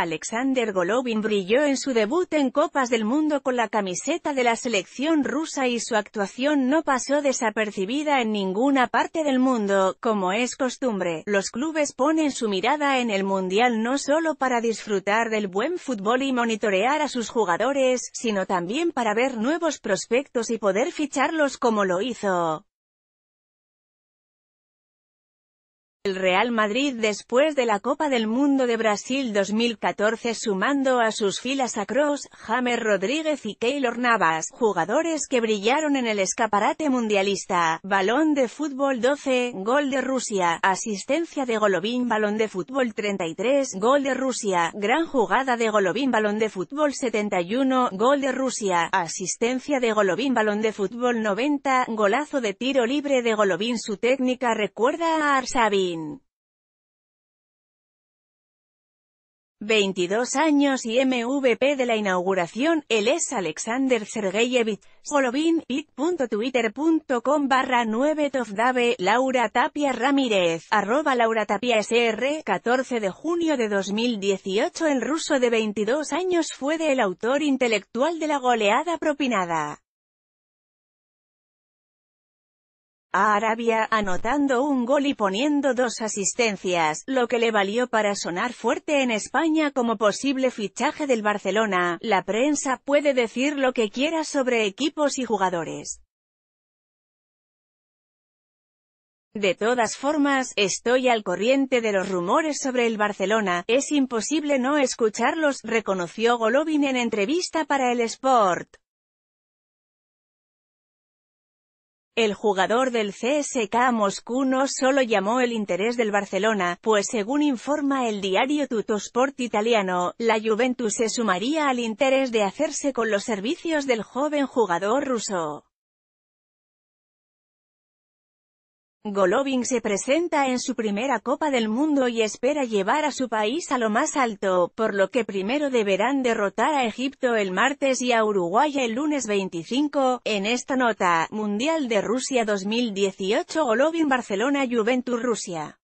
Alexander Golovin brilló en su debut en Copas del Mundo con la camiseta de la selección rusa y su actuación no pasó desapercibida en ninguna parte del mundo, como es costumbre. Los clubes ponen su mirada en el Mundial no solo para disfrutar del buen fútbol y monitorear a sus jugadores, sino también para ver nuevos prospectos y poder ficharlos como lo hizo el Real Madrid después de la Copa del Mundo de Brasil 2014 sumando a sus filas a Kroos, James Rodríguez y Keylor Navas, jugadores que brillaron en el escaparate mundialista, balón de fútbol 12, gol de Rusia, asistencia de Golovín balón de fútbol 33, gol de Rusia, gran jugada de Golovín balón de fútbol 71, gol de Rusia, asistencia de Golovín balón de fútbol 90, golazo de tiro libre de Golovín su técnica recuerda a Arsabin. 22 años y MVP de la inauguración, él es Alexander Sergeyevich, Solovin, twittercom barra 9 Tovdave, Laura Tapia Ramírez, arroba Laura Tapia SR, 14 de junio de 2018 El ruso de 22 años fue el autor intelectual de la goleada propinada. a Arabia, anotando un gol y poniendo dos asistencias, lo que le valió para sonar fuerte en España como posible fichaje del Barcelona. La prensa puede decir lo que quiera sobre equipos y jugadores. De todas formas, estoy al corriente de los rumores sobre el Barcelona, es imposible no escucharlos, reconoció Golovin en entrevista para el Sport. El jugador del CSKA Moscú no solo llamó el interés del Barcelona, pues según informa el diario Tutosport italiano, la Juventus se sumaría al interés de hacerse con los servicios del joven jugador ruso. Golovin se presenta en su primera Copa del Mundo y espera llevar a su país a lo más alto, por lo que primero deberán derrotar a Egipto el martes y a Uruguay el lunes 25. En esta nota, Mundial de Rusia 2018 Golovin Barcelona Juventus Rusia.